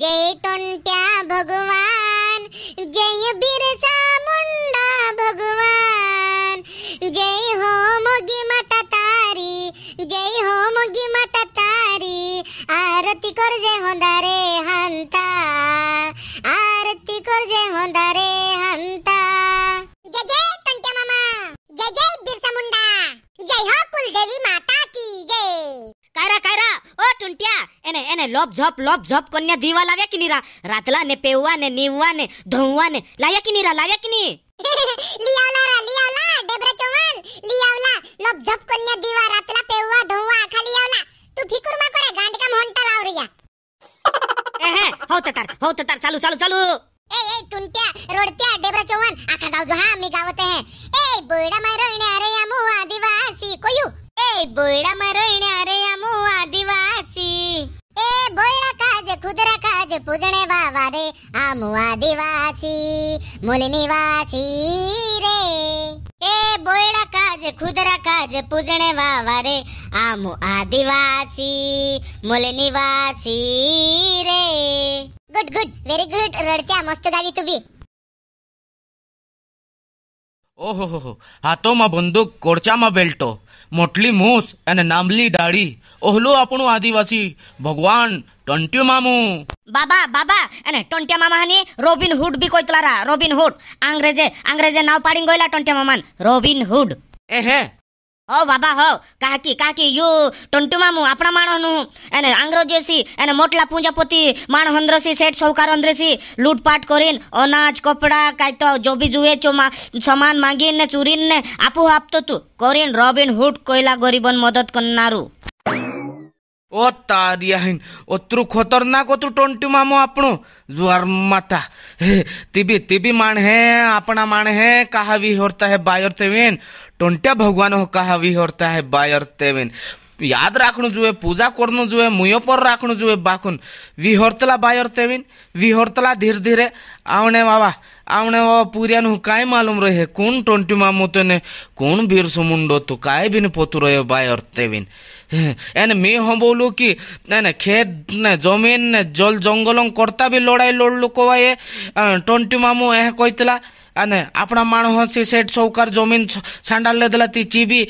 जय टोंट्या भगवान जय बिरसा मुंडा भगवान जय हो मुगी मत तारी जय हो मुगी मत तारी आरती कर जय होंदा रे हंता आरती कर जय होंदा रे ટુંટ્યા એને એને લોપ ઝોપ લોપ ઝોપ કોન્યા દીવા લાવ્યા કે નીરા રાતલા ને પેવવા ને નીવવા ને ધોવવા ને લાવ્યા કે નીરા લાવ્યા કે ની લિયાવલા રા લિયાવલા ડેબ્રા ચૌહાણ લિયાવલા લોપ ઝોપ કોન્યા દીવા રાતલા પેવવા ધોવવા આખા લિયાવલા તું ફિકર માં કરે ગાંડ કામ હોંટા લાવ રહ્યા એહે હો તતાર હો તતાર ચાલુ ચાલુ ચાલુ ए ए टुंट्या रोडत्या डेब्रा चौहान आखा गाव जो हा मी गावत है ए बोयडा मारो इणे अरे आमू आदिवासी कोयू ए बोयडा मारो इणे આજ પૂજણે બાવા રે આમ આદિવાસી મૂલ નિવાસી રે એ બોયડા કાજ ખુદરા કાજ પૂજણે વાવા રે આમ આદિવાસી મૂલ નિવાસી રે ગુડ ગુડ વેરી ગુડ રડત્યા મસ્ત ગાવી તું બી ઓહો હાથોમાં બંદૂક કોળચામાં બેલ્ટો મોટલી મૂસ અને નામલી ડાળી ઓહલું આપણું આદિવાસી ભગવાન ટોન્ટ્યુ મામું બાબા બાબા અને ટોન્ટ્યા મામાની રોબિન હુડ બી કોઈ તલારા રોબિન હુડ આંગ્રેજે આંગ્રેજે નાવ પાડીને ગયેલા ટોન્ટ્યા મામાન રોબિન હુડ એ હે હો બાબા હો કાકી કાકી યુ ટોન્ટુ મામુ આપણા માણસનું એને આંગ્રો જેસી એને મોટલા પૂંજાપોતી માણ હંદ્રસી શેઠ સૌકાર હંદ્રસી લૂંટપાટ કરીને અનાજ કપડાં કાંઈ તો જો બી જુએ છો સમાન માંગીને ચોરીને આપું આપતો તું કરીને રોબિન હુડ કોયલા ગરીબન મદદ કરનારું ओ तारियाहीन ओ त्रु खतरनाक तु टंटु मामो आपनो जुआर माता हे तिबी तिबी मान है अपना मान है कहा होता है बायर तेवेन टंटे भगवान हो होता है बायर तेवेन યાદ રાખવું જોઈએ પૂજા કરવું જોઈએ મુયો પર રાખવું જોઈએ બાખુન વિહોરતલા બાયર તેવીન વિહોરતલા ધીરે ધીરે આવણે બાબા આવણે બાબા પૂર્યાનું કાંઈ માલુમ રહે કોણ ટોંટીમાં મૂતો ને કોણ બિરસું મુંડો તું કાંઈ બીને પોતું રહ્યો બાયર તેવીન એને મેં સાંભળ્યું કે એને ખેત ને જમીન ને જલ જંગલમ કરતા બી લડાઈ લડલું કહેવાય ટોંટી મામું એ કહીતલા અને આપણા માણસથી સેઠ સૌકાર જમીન સાંડા લેદલાથી ચીબી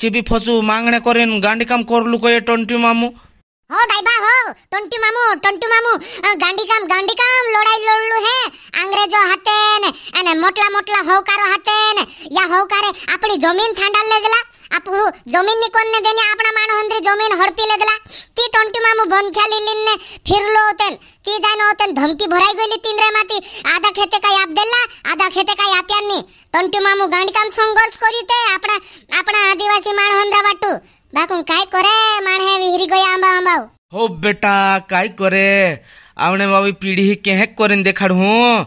ચીબી ફસુ માંગણે કરીને ગાંડીકામ કરલું કોઈ ટોન્ટ્યુ મામું હો ડાઈબા હો ટોન્ટ્યુ મામુ ટોન્ટ્યુ મામુ ગાંડીકામ ગાંડીકામ લડાઈ લડલું હે અંગ્રેજો હાતે ને અને મોટલા મોટલા હોકારો હાતે ને યા હોકારે આપણી જમીન છાંડા લેદલા આપણું જમીનની કોણને દેને આપણા માણસંદરી જમીન હડપી લેદલા તી ટોંટીમાં હું ભંખ્યા લીલીને ફિરલો હોતેન તી જાનો હોતેન ધમકી ભરાઈ ગયેલી તીનરેમાંથી આધા ખેતે કાંઈ આપ દેલા આધા ખેતે કાંઈ આપ્યા નહીં ટોંટીમાં હું ગાંડીકામ સંઘર્ષ કર્યું તે આપણા આપણા આદિવાસી માણસંદરા વાટું બાકું કાંઈ કરે માણસે વિહરી ગયા આંબા આંબાવ હો બેટા કાંઈ કરે આવણે વાવી પીઢી કેહેક કરીને દેખાડું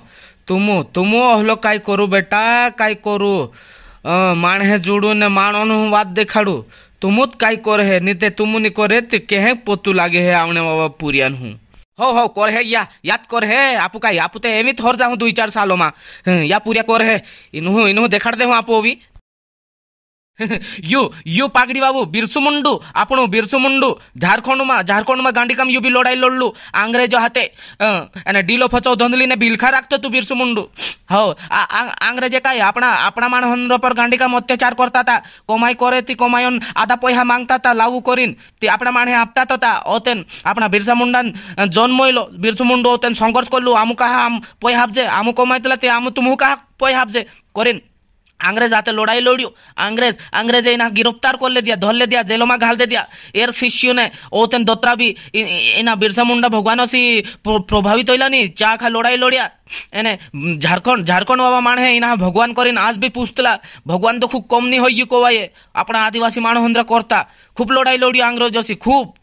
तुमो तुमो हलो काय करू बेटा काय करू માણહે જોડું ને માણોનું હું વાત દેખાડું તું જ कर કોર હે ની તે તું ની पोतु તે કે હે बाबा લાગે હે हो हो कोर है या याद कर है आपू का आपू तो एवित होर जाऊँ दो चार सालों में या पूरा कोर है इन्हों इन्हों देखा दे हूं आपू अभी યો યો પાગડી બાબુ બિરસુ મુંડુ આપણો બિરસુ મુંડુ ઝારખંડમાં ઝારખંડમાં ગાંધીકામ યુબી લડાઈ લડલું આંગ્રેજો હાથે અને ડીલો ફચો ધોંધલીને ભીલખા રાખતો તું બિરસુ મુંડુ હો આંગ્રેજે કાંઈ આપણા આપણા માણસ પર ગાંધીકામ અત્યાચાર કરતા હતા કોમાઈ કરેથી કોમાયન આધા પૈસા માંગતા હતા લાવું કરીને તે આપણા માણે આપતા હતા ઓતેન આપણા બિરસા મુંડાન જન્મ হইলো বিরসু মুন্ডু ওতেন সংঘর্ষ করলু আমু কাহা আম পয় হাবজে আমু কমাইতলা তে আমু তুমু কাহা পয় হাবজে করেন আংরেজ হাতে লড়াই লড়িও আংরেজ আংরেজ এই না গিরফতার করলে দিয়া ধরলে দিয়া জেলমা ঘালতে দিয়া এর শিষ্যনে ওতেন দোত্রাবি এনা বিরসা মুন্ডা ভগবান সি প্রভাবিত হইলানি চা খা লড়াই লড়িয়া এনে ঝাড়খণ্ড ঝাড়খণ্ড বাবা মাণ হে ইনা ভগবান করিন আজ বি পুছতলা ভগবান তো খুব কম নি হইয়ে কোয়ায়ে আপনা আদিবাসী মাণ হন্দ্রা কর্তা খুব লড়াই লড়িও আংরেজ খুব